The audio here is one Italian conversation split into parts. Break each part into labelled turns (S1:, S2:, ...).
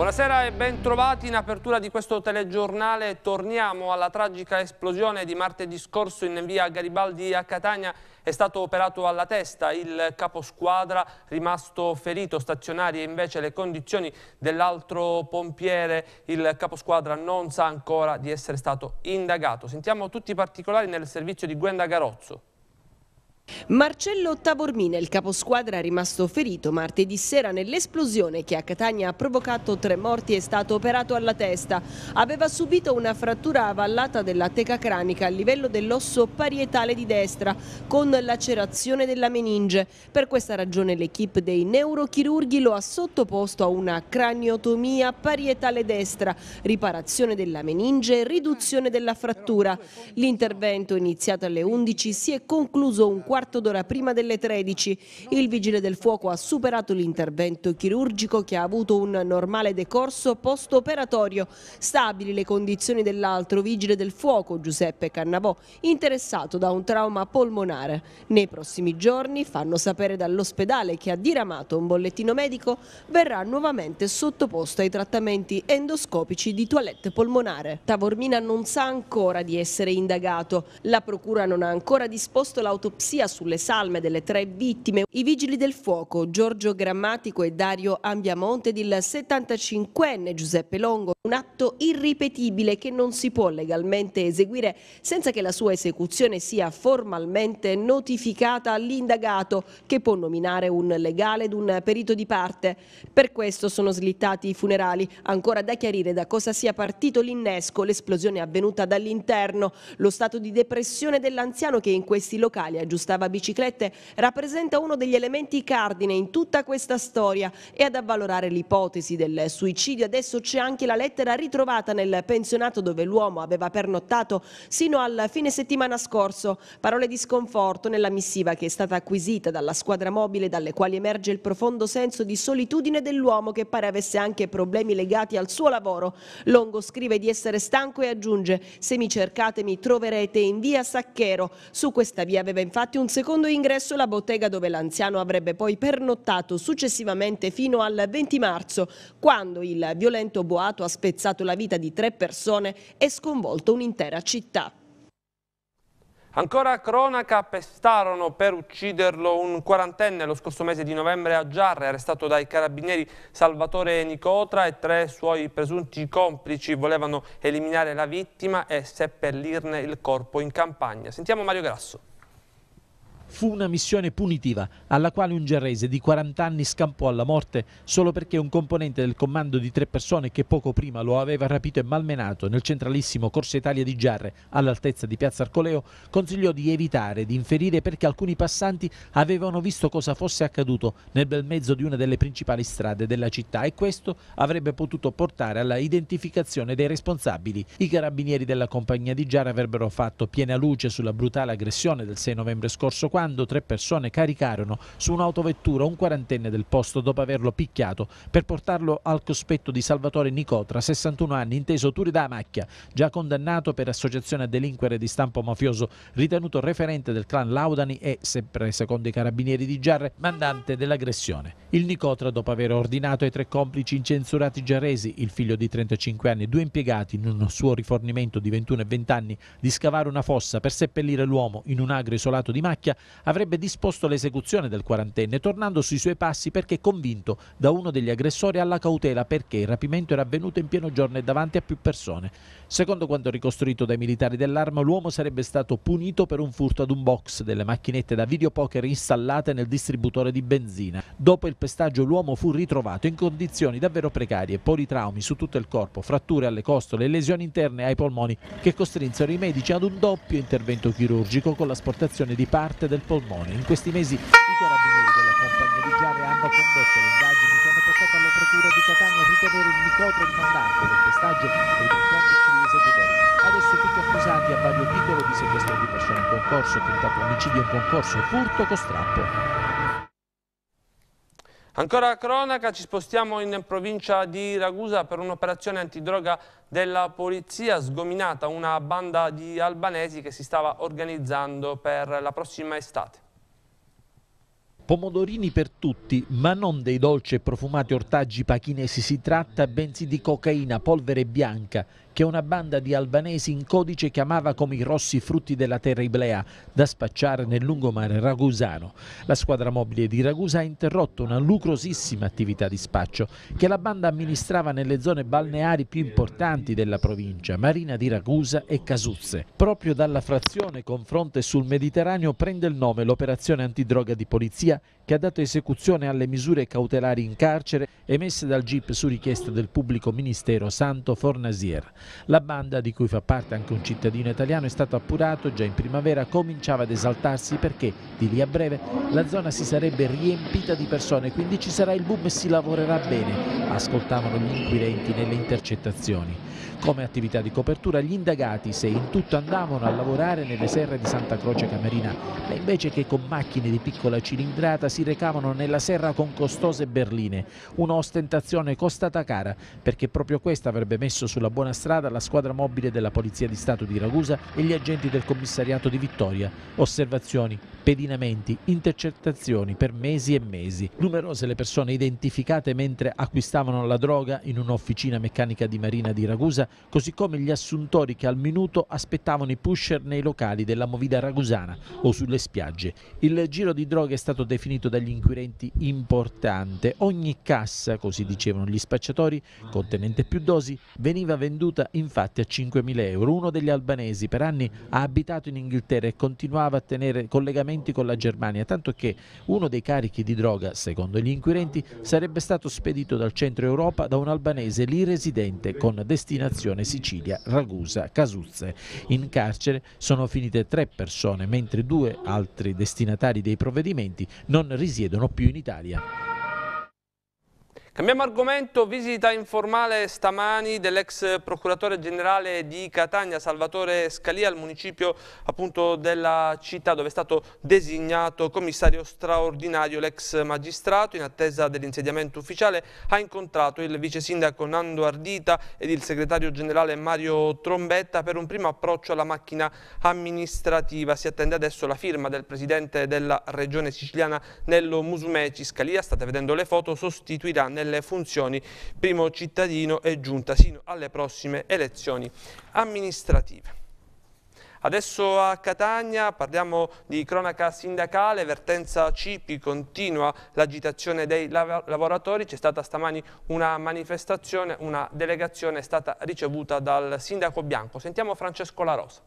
S1: Buonasera e ben trovati in apertura di questo telegiornale. Torniamo alla tragica esplosione di martedì scorso in via Garibaldi a Catania. È stato operato alla testa il caposquadra rimasto ferito, stazionarie invece le condizioni dell'altro pompiere. Il caposquadra non sa ancora di essere stato indagato. Sentiamo tutti i particolari nel servizio di Gwenda Garozzo.
S2: Marcello Tabormina, il caposquadra è rimasto ferito martedì sera nell'esplosione che a Catania ha provocato tre morti è stato operato alla testa. Aveva subito una frattura avallata della teca cranica a livello dell'osso parietale di destra con lacerazione della meninge. Per questa ragione l'equipe dei neurochirurghi lo ha sottoposto a una craniotomia parietale destra, riparazione della meninge e riduzione della frattura. L'intervento iniziato alle 11 si è concluso un quarto quarto d'ora prima delle 13. Il vigile del fuoco ha superato l'intervento chirurgico che ha avuto un normale decorso post-operatorio. Stabili le condizioni dell'altro vigile del fuoco, Giuseppe Cannavò, interessato da un trauma polmonare. Nei prossimi giorni, fanno sapere dall'ospedale che ha diramato un bollettino medico, verrà nuovamente sottoposto ai trattamenti endoscopici di toilette polmonare. Tavormina non sa ancora di essere indagato. La procura non ha ancora disposto l'autopsia sulle salme delle tre vittime. I vigili del fuoco, Giorgio Grammatico e Dario Ambiamonte del 75enne Giuseppe Longo, un atto irripetibile che non si può legalmente eseguire senza che la sua esecuzione sia formalmente notificata all'indagato che può nominare un legale ed un perito di parte. Per questo sono slittati i funerali, ancora da chiarire da cosa sia partito l'innesco, l'esplosione avvenuta dall'interno, lo stato di depressione dell'anziano che in questi locali ha giustamente stava biciclette, rappresenta uno degli elementi cardine in tutta questa storia e ad avvalorare l'ipotesi del suicidio adesso c'è anche la lettera ritrovata nel pensionato dove l'uomo aveva pernottato sino al fine settimana scorso. Parole di sconforto nella missiva che è stata acquisita dalla squadra mobile dalle quali emerge il profondo senso di solitudine dell'uomo che pare avesse anche problemi legati al suo lavoro. Longo scrive di essere stanco e aggiunge se mi cercate mi troverete in via Sacchero. Su questa via aveva infatti un un secondo ingresso la bottega dove l'anziano avrebbe poi pernottato successivamente fino al 20 marzo, quando il violento boato ha spezzato la vita di tre persone e sconvolto un'intera città.
S1: Ancora cronaca, pestarono per ucciderlo un quarantenne lo scorso mese di novembre a Giarre, arrestato dai carabinieri Salvatore Nicotra e tre suoi presunti complici volevano eliminare la vittima e seppellirne il corpo in campagna. Sentiamo Mario Grasso
S3: fu una missione punitiva alla quale un gerrese di 40 anni scampò alla morte solo perché un componente del comando di tre persone che poco prima lo aveva rapito e malmenato nel centralissimo Corso Italia di Giarre all'altezza di Piazza Arcoleo consigliò di evitare di inferire perché alcuni passanti avevano visto cosa fosse accaduto nel bel mezzo di una delle principali strade della città e questo avrebbe potuto portare alla identificazione dei responsabili. I carabinieri della compagnia di Giarre avrebbero fatto piena luce sulla brutale aggressione del 6 novembre scorso quando tre persone caricarono su un'autovettura un quarantenne del posto dopo averlo picchiato per portarlo al cospetto di Salvatore Nicotra, 61 anni, inteso Turi da Macchia, già condannato per associazione a delinquere di stampo mafioso, ritenuto referente del clan Laudani e, sempre secondo i carabinieri di Giarre, mandante dell'aggressione. Il Nicotra, dopo aver ordinato ai tre complici incensurati giarresi, il figlio di 35 anni e due impiegati in un suo rifornimento di 21 e 20 anni, di scavare una fossa per seppellire l'uomo in un agro isolato di Macchia, avrebbe disposto l'esecuzione del quarantenne, tornando sui suoi passi perché convinto da uno degli aggressori alla cautela perché il rapimento era avvenuto in pieno giorno e davanti a più persone. Secondo quanto ricostruito dai militari dell'arma, l'uomo sarebbe stato punito per un furto ad un box delle macchinette da videopoker installate nel distributore di benzina. Dopo il pestaggio l'uomo fu ritrovato in condizioni davvero precarie, politraumi su tutto il corpo, fratture alle costole e lesioni interne ai polmoni che costrinsero i medici ad un doppio intervento chirurgico con l'asportazione di parte del del polmone. In questi mesi i carabinieri della compagnia di Chiave hanno condotto le indagini che hanno portato alla procura di Catania a ritenere il nipote il mandante del pestaggio e il complice di esecutori. Adesso tutti accusati a vario titolo di sequestro di persone in concorso, tentato omicidio in concorso, e furto con strappo.
S1: Ancora a cronaca, ci spostiamo in provincia di Ragusa per un'operazione antidroga della polizia sgominata una banda di albanesi che si stava organizzando per la prossima estate.
S3: Pomodorini per tutti, ma non dei dolci e profumati ortaggi pachinesi si tratta, bensì di cocaina, polvere bianca che una banda di albanesi in codice chiamava come i rossi frutti della terra iblea, da spacciare nel lungomare ragusano. La squadra mobile di Ragusa ha interrotto una lucrosissima attività di spaccio che la banda amministrava nelle zone balneari più importanti della provincia, Marina di Ragusa e Casuzze. Proprio dalla frazione confronte sul Mediterraneo prende il nome l'operazione antidroga di polizia che ha dato esecuzione alle misure cautelari in carcere emesse dal GIP su richiesta del pubblico ministero Santo Fornasier. La banda, di cui fa parte anche un cittadino italiano, è stato appurato già in primavera, cominciava ad esaltarsi perché, di lì a breve, la zona si sarebbe riempita di persone, quindi ci sarà il boom e si lavorerà bene, ascoltavano gli inquirenti nelle intercettazioni. Come attività di copertura gli indagati se in tutto andavano a lavorare nelle serre di Santa Croce Camerina, ma invece che con macchine di piccola cilindrata si recavano nella serra con costose berline, un'ostentazione costata cara perché proprio questa avrebbe messo sulla buona strada la squadra mobile della Polizia di Stato di Ragusa e gli agenti del commissariato di Vittoria. Osservazioni, pedinamenti, intercettazioni per mesi e mesi. Numerose le persone identificate mentre acquistavano la droga in un'officina meccanica di Marina di Ragusa così come gli assuntori che al minuto aspettavano i pusher nei locali della movida ragusana o sulle spiagge. Il giro di droga è stato definito dagli inquirenti importante. Ogni cassa, così dicevano gli spacciatori, contenente più dosi, veniva venduta infatti a 5.000 euro. Uno degli albanesi per anni ha abitato in Inghilterra e continuava a tenere collegamenti con la Germania, tanto che uno dei carichi di droga, secondo gli inquirenti, sarebbe stato spedito dal centro Europa da un albanese lì residente con destinazione sezione Sicilia, Ragusa, Casuzze. In carcere sono finite tre persone, mentre due altri destinatari dei provvedimenti non risiedono più in Italia.
S1: Cambiamo argomento, visita informale stamani dell'ex procuratore generale di Catania Salvatore Scalia al municipio appunto della città dove è stato designato commissario straordinario l'ex magistrato in attesa dell'insediamento ufficiale ha incontrato il vice sindaco Nando Ardita ed il segretario generale Mario Trombetta per un primo approccio alla macchina amministrativa. Si attende adesso la firma del presidente della regione siciliana Nello Musumeci. Scalia, state vedendo le foto, sostituirà nel nelle funzioni primo cittadino e giunta sino alle prossime elezioni amministrative. Adesso a Catania parliamo di cronaca sindacale, vertenza CIPI, continua l'agitazione dei lavoratori, c'è stata stamani una manifestazione, una delegazione è stata ricevuta dal sindaco Bianco. Sentiamo Francesco La Rosa.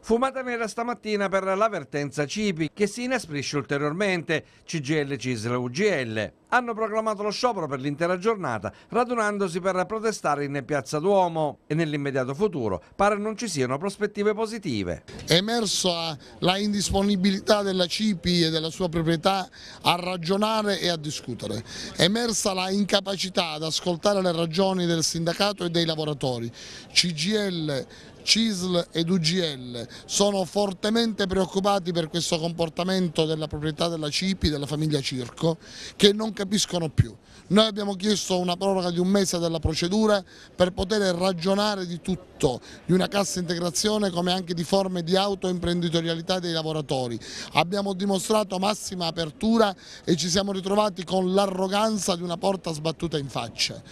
S4: Fumata nera stamattina per l'avvertenza CIPI che si inasprisce ulteriormente. CGL, CISL, UGL hanno proclamato lo sciopero per l'intera giornata radunandosi per protestare in Piazza Duomo e nell'immediato futuro pare non ci siano prospettive positive. È
S5: emersa la indisponibilità della CIPI e della sua proprietà a ragionare e a discutere. È emersa la incapacità ad ascoltare le ragioni del sindacato e dei lavoratori. CGL, CISL ed UGL sono fortemente preoccupati per questo comportamento della proprietà della CIPI, della famiglia Circo, che non capiscono più. Noi abbiamo chiesto una proroga di un mese della procedura per poter ragionare di tutto, di una cassa integrazione come anche di forme di autoimprenditorialità dei lavoratori. Abbiamo dimostrato massima apertura e ci siamo ritrovati con l'arroganza di una porta sbattuta in faccia.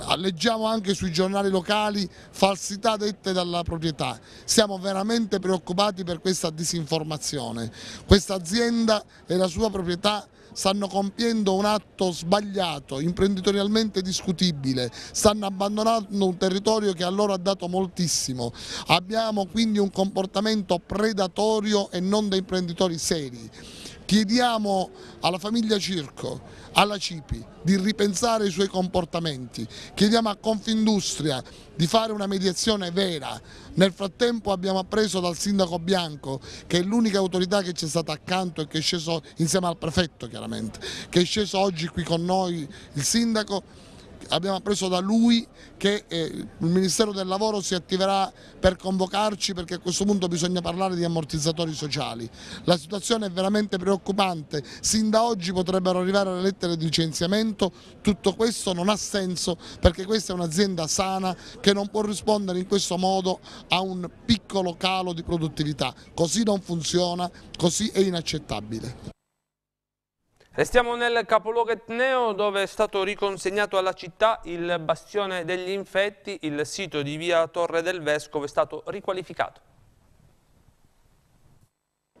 S5: Ah, leggiamo anche sui giornali locali falsità dette dalla proprietà, siamo veramente preoccupati per questa disinformazione, questa azienda e la sua proprietà stanno compiendo un atto sbagliato, imprenditorialmente discutibile, stanno abbandonando un territorio che a loro ha dato moltissimo. Abbiamo quindi un comportamento predatorio e non da imprenditori seri. Chiediamo alla famiglia Circo, alla Cipi, di ripensare i suoi comportamenti. Chiediamo a Confindustria di fare una mediazione vera. Nel frattempo abbiamo appreso dal sindaco Bianco, che è l'unica autorità che ci è stata accanto e che è sceso insieme al prefetto chiaramente, che è sceso oggi qui con noi il sindaco, abbiamo appreso da lui che eh, il Ministero del Lavoro si attiverà per convocarci perché a questo punto bisogna parlare di ammortizzatori sociali. La situazione è veramente preoccupante, sin da oggi potrebbero arrivare le lettere di licenziamento, tutto questo non ha senso perché questa è un'azienda sana che non può rispondere in questo modo a un piccolo calo di produttività, così non funziona, così è inaccettabile.
S1: Restiamo nel capoluogo etneo dove è stato riconsegnato alla città il bastione degli infetti, il sito di via Torre del Vescovo è stato riqualificato.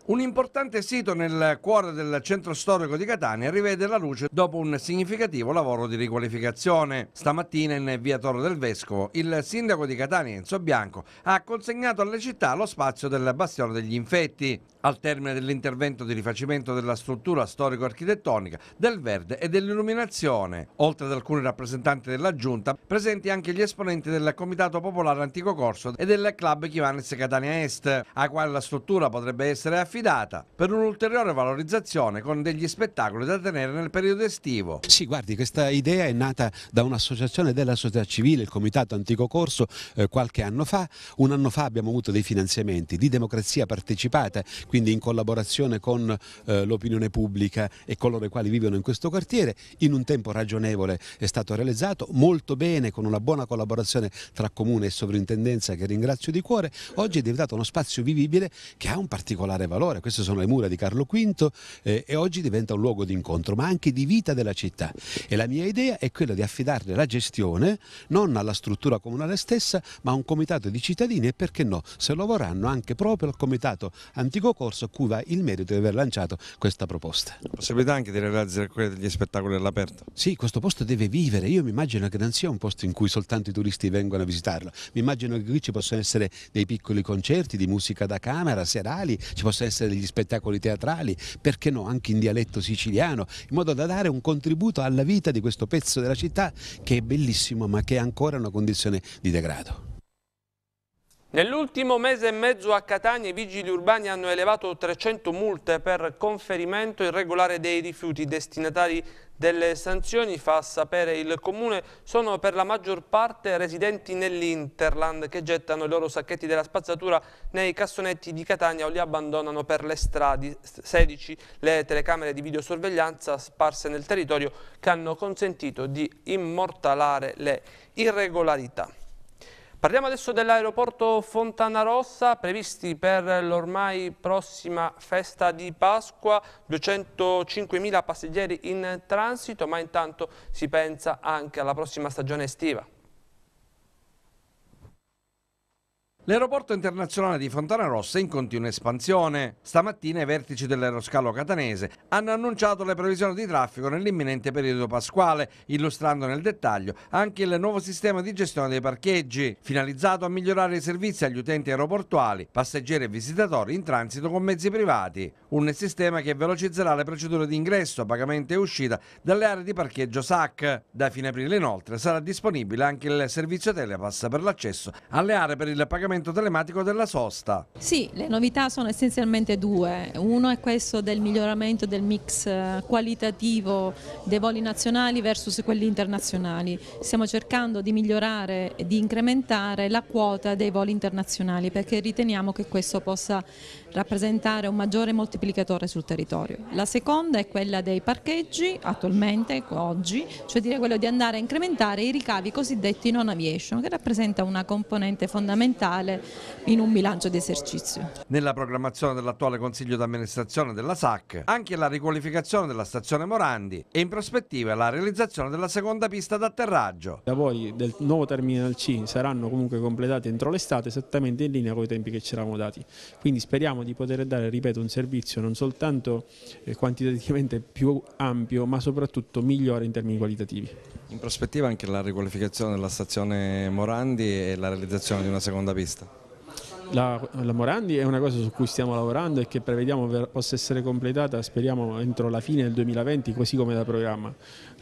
S4: Un importante sito nel cuore del centro storico di Catania rivede la luce dopo un significativo lavoro di riqualificazione. Stamattina in via Torre del Vescovo il sindaco di Catania Enzo Bianco ha consegnato alle città lo spazio del Bastione degli Infetti al termine dell'intervento di rifacimento della struttura storico-architettonica, del verde e dell'illuminazione, oltre ad alcuni rappresentanti della giunta, presenti anche gli esponenti del Comitato Popolare Antico Corso e del Club Chivanes Catania Est, a quale la struttura potrebbe essere affidata affidata per un'ulteriore valorizzazione con degli spettacoli da
S6: tenere nel periodo estivo. Sì, guardi, questa idea è nata da un'associazione della società civile, il Comitato Antico Corso, eh, qualche anno fa. Un anno fa abbiamo avuto dei finanziamenti di democrazia partecipata, quindi in collaborazione con eh, l'opinione pubblica e coloro i quali vivono in questo quartiere. In un tempo ragionevole è stato realizzato molto bene, con una buona collaborazione tra comune e sovrintendenza che ringrazio di cuore. Oggi è diventato uno spazio vivibile che ha un particolare valore valore. Queste sono le mura di Carlo V eh, e oggi diventa un luogo di incontro, ma anche di vita della città. E la mia idea è quella di affidarne la gestione non alla struttura comunale stessa, ma a un comitato di cittadini e perché no, se lo vorranno, anche proprio al comitato antico corso a cui va il merito di aver lanciato questa proposta. Possibilità anche di realizzare degli spettacoli all'aperto? Sì, questo posto deve vivere. Io mi immagino che non sia un posto in cui soltanto i turisti vengono a visitarlo. Mi immagino che qui ci possano essere dei piccoli concerti di musica da camera, serali, ci possono essere essere degli spettacoli teatrali, perché no, anche in dialetto siciliano, in modo da dare un contributo alla vita di questo pezzo della città che è bellissimo ma che è ancora una condizione di degrado.
S1: Nell'ultimo mese e mezzo a Catania i vigili urbani hanno elevato 300 multe per conferimento irregolare dei rifiuti. I destinatari delle sanzioni, fa sapere il comune, sono per la maggior parte residenti nell'Interland che gettano i loro sacchetti della spazzatura nei cassonetti di Catania o li abbandonano per le strade. 16 le telecamere di videosorveglianza sparse nel territorio che hanno consentito di immortalare le irregolarità. Parliamo adesso dell'aeroporto Fontanarossa, previsti per l'ormai prossima festa di Pasqua, 205.000 passeggeri in transito, ma intanto si pensa anche alla prossima stagione estiva.
S4: L'aeroporto internazionale di Fontana Rossa è in continua espansione. Stamattina i vertici dell'aeroscalo catanese hanno annunciato le previsioni di traffico nell'imminente periodo pasquale, illustrando nel dettaglio anche il nuovo sistema di gestione dei parcheggi, finalizzato a migliorare i servizi agli utenti aeroportuali, passeggeri e visitatori in transito con mezzi privati. Un sistema che velocizzerà le procedure di ingresso, pagamento e uscita dalle aree di parcheggio SAC. Da fine aprile inoltre sarà disponibile anche il servizio Telepass per l'accesso alle aree per il pagamento appuntamento telematico della sosta.
S2: Sì, le novità sono essenzialmente due. Uno è questo del miglioramento del mix eh, qualitativo dei voli nazionali versus quelli internazionali. Stiamo cercando di migliorare e di incrementare la quota dei voli internazionali perché riteniamo che questo possa rappresentare un maggiore moltiplicatore sul territorio. La seconda è quella dei parcheggi attualmente, oggi, cioè dire quello di andare a incrementare i ricavi cosiddetti non aviation che rappresenta una componente fondamentale fiscale in un bilancio di esercizio.
S4: Nella programmazione dell'attuale Consiglio di amministrazione della SAC, anche la riqualificazione della stazione Morandi e in prospettiva la realizzazione della seconda pista d'atterraggio.
S3: I lavori del nuovo Terminal C saranno comunque completati entro l'estate esattamente in linea con i tempi che ci eravamo dati. Quindi speriamo di poter dare, ripeto, un servizio non soltanto eh, quantitativamente più ampio ma soprattutto migliore in termini qualitativi.
S4: In prospettiva anche la riqualificazione della stazione Morandi e la realizzazione di una seconda pista. Христа.
S3: la, la, Morandi è una cosa su cui stiamo lavorando e che prevediamo possa essere completata, speriamo, entro la fine del 2020, così come da programma.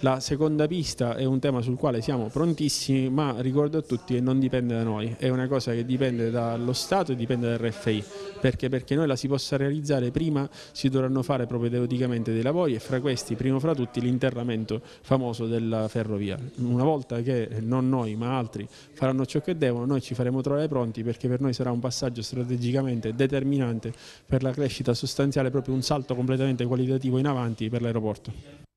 S3: La seconda pista è un tema sul quale siamo prontissimi, ma ricordo a tutti che non dipende da noi, è una cosa che dipende dallo Stato e dipende dal RFI, perché, perché noi la si possa realizzare prima si dovranno fare propedeuticamente dei lavori e fra questi, primo fra tutti, l'interramento famoso della ferrovia. Una volta che non noi ma altri faranno ciò che devono, noi ci faremo trovare pronti perché per noi sarà un passaggio passaggio strategicamente determinante per la crescita sostanziale, proprio un salto completamente qualitativo in avanti per l'aeroporto.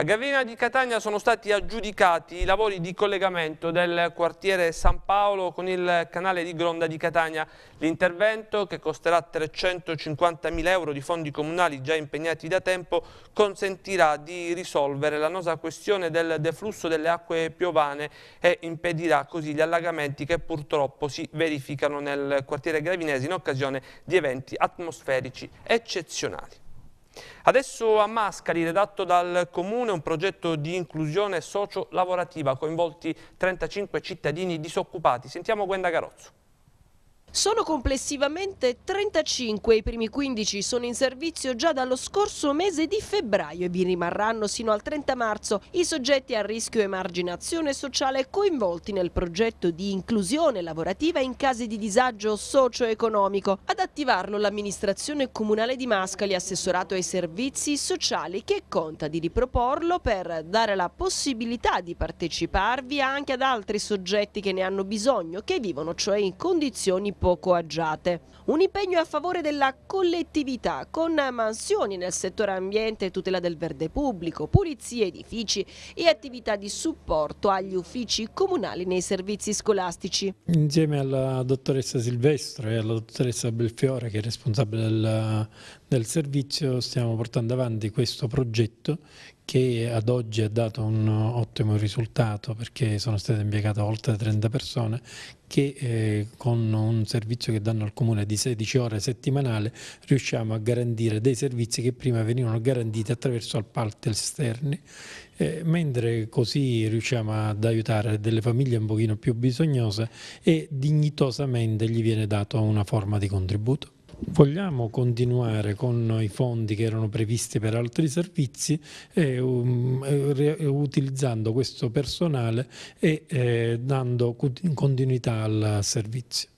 S1: A Gavina di Catania sono stati aggiudicati i lavori di collegamento del quartiere San Paolo con il canale di Gronda di Catania. L'intervento, che costerà 350.000 euro di fondi comunali già impegnati da tempo, consentirà di risolvere la nosa questione del deflusso delle acque piovane e impedirà così gli allagamenti che purtroppo si verificano nel quartiere gravinese in occasione di eventi atmosferici eccezionali. Adesso a Mascari, redatto dal Comune, un progetto di inclusione socio-lavorativa, coinvolti 35 cittadini disoccupati. Sentiamo Gwenda Garozzo.
S2: Sono complessivamente 35 i primi 15 sono in servizio già dallo scorso mese di febbraio e vi rimarranno sino al 30 marzo i soggetti a rischio emarginazione sociale coinvolti nel progetto di inclusione lavorativa in casi di disagio socio-economico. Ad attivarlo l'amministrazione comunale di Mascali, assessorato ai servizi sociali, che conta di riproporlo per dare la possibilità di parteciparvi anche ad altri soggetti che ne hanno bisogno, che vivono cioè in condizioni poco agiate. Un impegno a favore della collettività con mansioni nel settore ambiente, tutela del verde pubblico, pulizie, edifici e attività di supporto agli uffici comunali nei servizi scolastici.
S3: Insieme alla dottoressa Silvestro e alla dottoressa Belfiore che è responsabile del, del servizio stiamo portando avanti questo progetto che ad oggi ha dato un ottimo risultato perché sono state impiegate oltre 30 persone che eh, con un servizio che danno al comune di 16 ore settimanali riusciamo a garantire dei servizi che prima venivano garantiti attraverso appalti esterni eh, mentre così riusciamo ad aiutare delle famiglie un pochino più bisognose e dignitosamente gli viene data una forma di contributo. Vogliamo continuare con i fondi che erano previsti per altri servizi e, eh, um, eh, utilizzando questo personale e eh, dando continuità al servizio.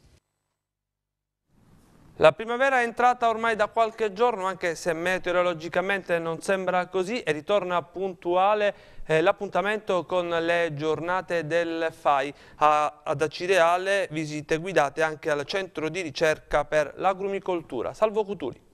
S1: La primavera è entrata ormai da qualche giorno, anche se meteorologicamente non sembra così, e ritorna puntuale eh, l'appuntamento con le giornate del FAI. A, ad Acireale visite guidate anche al centro di ricerca per l'agrumicoltura. Salvo Cuturi.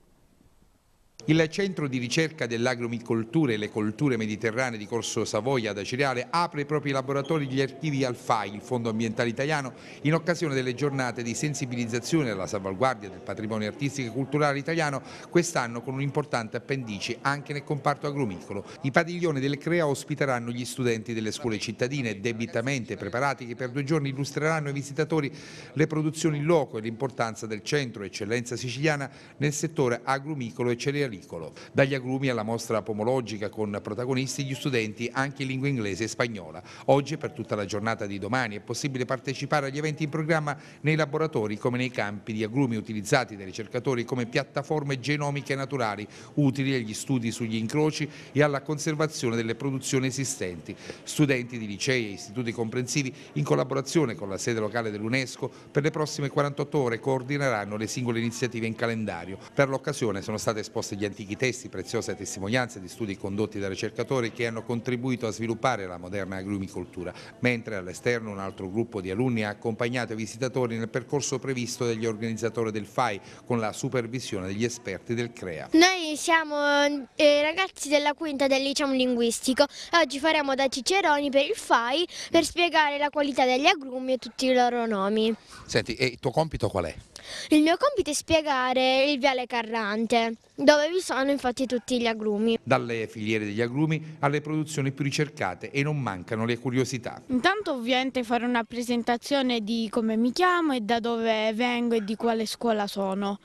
S7: Il centro di ricerca dell'agromicoltura e le colture mediterranee di Corso Savoia da Cereale apre i propri laboratori gli archivi Alfai, il Fondo Ambientale Italiano, in occasione delle giornate di sensibilizzazione alla salvaguardia del patrimonio artistico e culturale italiano, quest'anno con un importante appendice anche nel comparto agrumicolo. I padiglioni del CREA ospiteranno gli studenti delle scuole cittadine debitamente preparati che per due giorni illustreranno ai visitatori le produzioni in loco e l'importanza del centro eccellenza siciliana nel settore agrumicolo e cerealistico agricolo. Dagli agrumi alla mostra pomologica con protagonisti gli studenti anche in lingua inglese e spagnola. Oggi e per tutta la giornata di domani è possibile partecipare agli eventi in programma nei laboratori come nei campi di agrumi utilizzati dai ricercatori come piattaforme genomiche naturali utili agli studi sugli incroci e alla conservazione delle produzioni esistenti. Studenti di licei e istituti comprensivi in collaborazione con la sede locale dell'UNESCO per le prossime 48 ore coordineranno le singole iniziative in calendario. Per l'occasione sono state esposte gli antichi testi, preziose testimonianze di studi condotti da ricercatori che hanno contribuito a sviluppare la moderna agrumicoltura, mentre all'esterno un altro gruppo di alunni ha accompagnato i visitatori nel percorso previsto dagli organizzatori del FAI con la supervisione degli esperti del CREA.
S2: Noi siamo eh, ragazzi della quinta del liceo linguistico, oggi faremo da Ciceroni per il FAI per spiegare la qualità degli agrumi e tutti i loro nomi.
S7: Senti, e il tuo compito qual è?
S2: Il mio compito è spiegare il viale Carrante, dove vi sono infatti tutti gli agrumi.
S7: Dalle filiere degli agrumi alle produzioni più ricercate e non mancano le curiosità.
S2: Intanto ovviamente fare una presentazione di come mi chiamo e da dove vengo e di quale scuola sono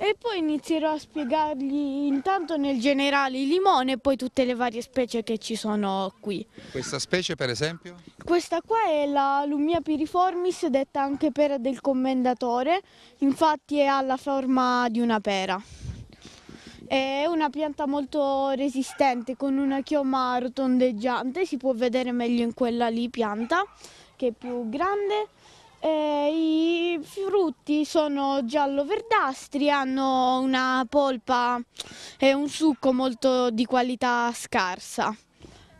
S2: e poi inizierò a spiegargli intanto nel generale il limone e poi tutte le varie specie che ci sono qui.
S7: Questa specie per esempio?
S2: Questa qua è la Lumia piriformis detta anche pera del commendatore, infatti ha la forma di una pera. È una pianta molto resistente con una chioma rotondeggiante, si può vedere meglio in quella lì pianta che è più grande eh, I frutti sono giallo-verdastri, hanno una polpa e un succo molto di qualità scarsa.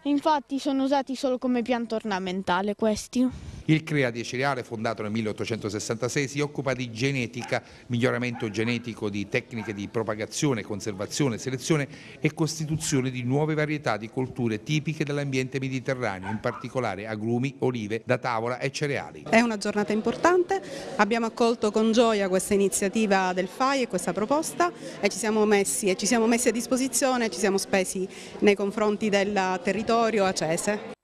S2: Infatti sono usati solo come pianta ornamentale questi.
S7: Il CREA di Cereale, fondato nel 1866, si occupa di genetica, miglioramento genetico di tecniche di propagazione, conservazione, selezione e costituzione di nuove varietà di colture tipiche dell'ambiente mediterraneo, in particolare agrumi, olive, da tavola e cereali.
S2: È una giornata importante, abbiamo accolto con gioia questa iniziativa del FAI e questa proposta e ci siamo messi, ci siamo messi a disposizione, ci siamo spesi nei confronti del territorio acese.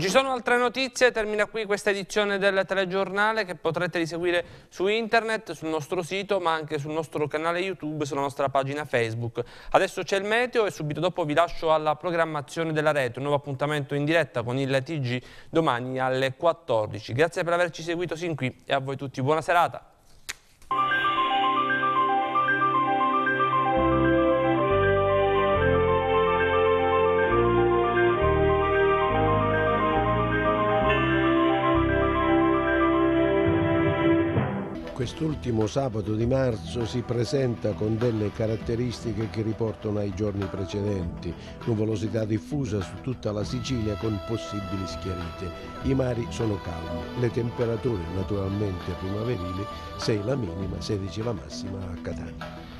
S1: Ci sono altre notizie, termina qui questa edizione del telegiornale che potrete riseguire su internet, sul nostro sito ma anche sul nostro canale YouTube, sulla nostra pagina Facebook. Adesso c'è il meteo e subito dopo vi lascio alla programmazione della rete, un nuovo appuntamento in diretta con il TG domani alle 14. Grazie per averci seguito sin qui e a voi tutti buona serata.
S6: quest'ultimo sabato di marzo si presenta con delle caratteristiche che riportano ai giorni precedenti. Nuvolosità diffusa su tutta la Sicilia con possibili schiarite. I mari sono calmi, le temperature naturalmente primaverili, 6 la minima, 16 la massima a Catania.